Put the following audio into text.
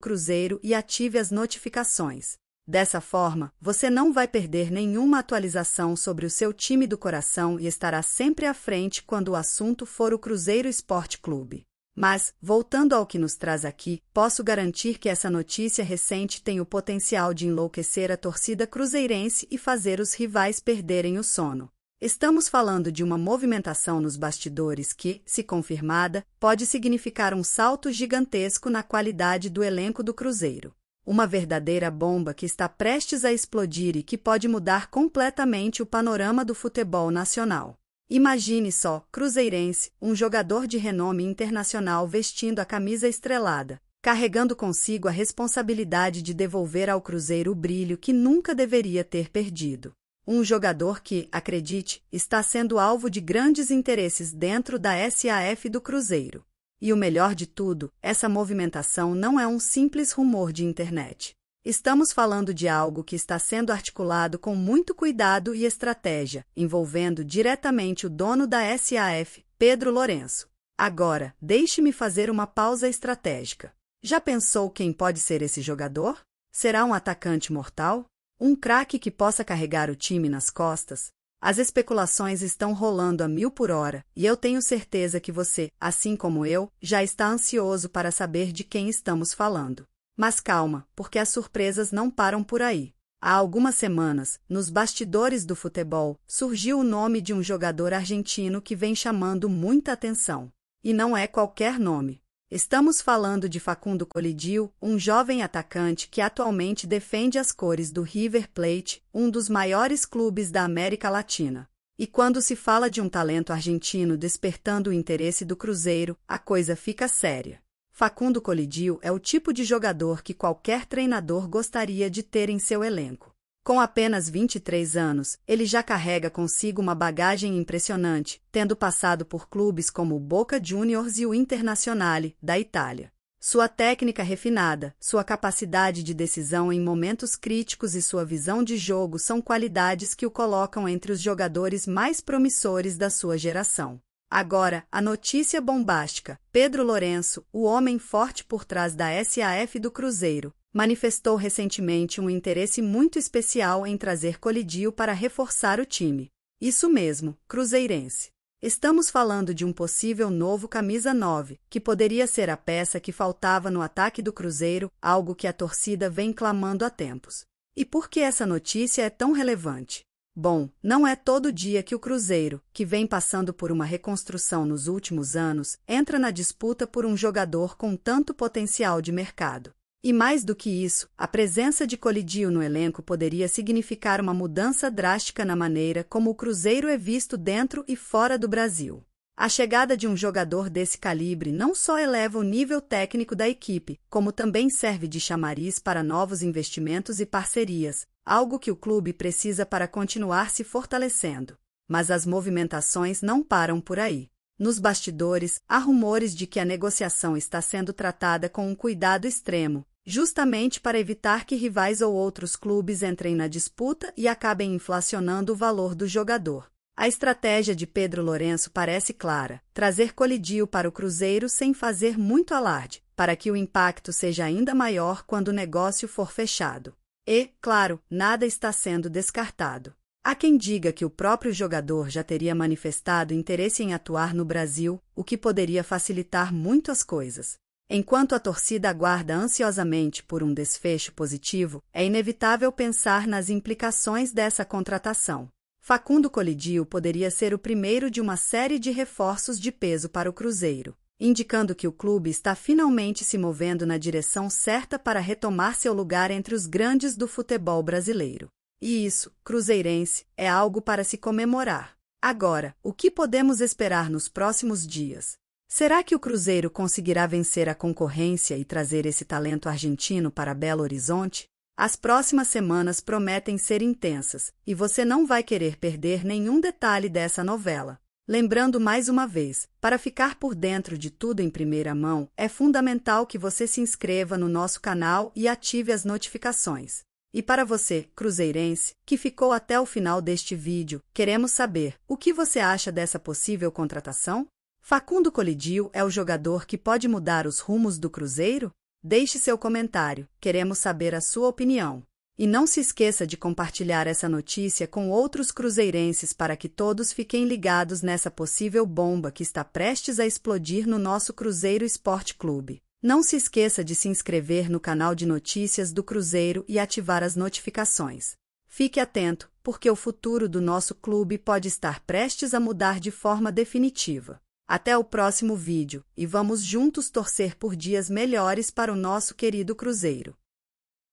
Cruzeiro e ative as notificações. Dessa forma, você não vai perder nenhuma atualização sobre o seu time do coração e estará sempre à frente quando o assunto for o Cruzeiro Esporte Clube. Mas, voltando ao que nos traz aqui, posso garantir que essa notícia recente tem o potencial de enlouquecer a torcida cruzeirense e fazer os rivais perderem o sono. Estamos falando de uma movimentação nos bastidores que, se confirmada, pode significar um salto gigantesco na qualidade do elenco do Cruzeiro. Uma verdadeira bomba que está prestes a explodir e que pode mudar completamente o panorama do futebol nacional. Imagine só, cruzeirense, um jogador de renome internacional vestindo a camisa estrelada, carregando consigo a responsabilidade de devolver ao Cruzeiro o brilho que nunca deveria ter perdido um jogador que, acredite, está sendo alvo de grandes interesses dentro da SAF do Cruzeiro. E o melhor de tudo, essa movimentação não é um simples rumor de internet. Estamos falando de algo que está sendo articulado com muito cuidado e estratégia, envolvendo diretamente o dono da SAF, Pedro Lourenço. Agora, deixe-me fazer uma pausa estratégica. Já pensou quem pode ser esse jogador? Será um atacante mortal? Um craque que possa carregar o time nas costas? As especulações estão rolando a mil por hora, e eu tenho certeza que você, assim como eu, já está ansioso para saber de quem estamos falando. Mas calma, porque as surpresas não param por aí. Há algumas semanas, nos bastidores do futebol, surgiu o nome de um jogador argentino que vem chamando muita atenção. E não é qualquer nome. Estamos falando de Facundo Colidio, um jovem atacante que atualmente defende as cores do River Plate, um dos maiores clubes da América Latina. E quando se fala de um talento argentino despertando o interesse do Cruzeiro, a coisa fica séria. Facundo Colidio é o tipo de jogador que qualquer treinador gostaria de ter em seu elenco. Com apenas 23 anos, ele já carrega consigo uma bagagem impressionante, tendo passado por clubes como o Boca Juniors e o Internazionale, da Itália. Sua técnica refinada, sua capacidade de decisão em momentos críticos e sua visão de jogo são qualidades que o colocam entre os jogadores mais promissores da sua geração. Agora, a notícia bombástica: Pedro Lourenço, o homem forte por trás da SAF do Cruzeiro, manifestou recentemente um interesse muito especial em trazer Colidio para reforçar o time. Isso mesmo, Cruzeirense. Estamos falando de um possível novo camisa 9, que poderia ser a peça que faltava no ataque do Cruzeiro, algo que a torcida vem clamando há tempos. E por que essa notícia é tão relevante? Bom, não é todo dia que o Cruzeiro, que vem passando por uma reconstrução nos últimos anos, entra na disputa por um jogador com tanto potencial de mercado. E mais do que isso, a presença de Colidio no elenco poderia significar uma mudança drástica na maneira como o Cruzeiro é visto dentro e fora do Brasil. A chegada de um jogador desse calibre não só eleva o nível técnico da equipe, como também serve de chamariz para novos investimentos e parcerias, algo que o clube precisa para continuar se fortalecendo. Mas as movimentações não param por aí. Nos bastidores, há rumores de que a negociação está sendo tratada com um cuidado extremo, justamente para evitar que rivais ou outros clubes entrem na disputa e acabem inflacionando o valor do jogador. A estratégia de Pedro Lourenço parece clara: trazer Colidio para o Cruzeiro sem fazer muito alarde, para que o impacto seja ainda maior quando o negócio for fechado. E, claro, nada está sendo descartado. Há quem diga que o próprio jogador já teria manifestado interesse em atuar no Brasil, o que poderia facilitar muito as coisas. Enquanto a torcida aguarda ansiosamente por um desfecho positivo, é inevitável pensar nas implicações dessa contratação. Facundo Colidio poderia ser o primeiro de uma série de reforços de peso para o Cruzeiro, indicando que o clube está finalmente se movendo na direção certa para retomar seu lugar entre os grandes do futebol brasileiro. E isso, cruzeirense, é algo para se comemorar. Agora, o que podemos esperar nos próximos dias? Será que o Cruzeiro conseguirá vencer a concorrência e trazer esse talento argentino para Belo Horizonte? As próximas semanas prometem ser intensas, e você não vai querer perder nenhum detalhe dessa novela. Lembrando mais uma vez, para ficar por dentro de tudo em primeira mão, é fundamental que você se inscreva no nosso canal e ative as notificações. E para você, cruzeirense, que ficou até o final deste vídeo, queremos saber o que você acha dessa possível contratação? Facundo Colidio é o jogador que pode mudar os rumos do Cruzeiro? Deixe seu comentário, queremos saber a sua opinião. E não se esqueça de compartilhar essa notícia com outros cruzeirenses para que todos fiquem ligados nessa possível bomba que está prestes a explodir no nosso Cruzeiro Esporte Clube. Não se esqueça de se inscrever no canal de notícias do Cruzeiro e ativar as notificações. Fique atento, porque o futuro do nosso clube pode estar prestes a mudar de forma definitiva. Até o próximo vídeo e vamos juntos torcer por dias melhores para o nosso querido Cruzeiro.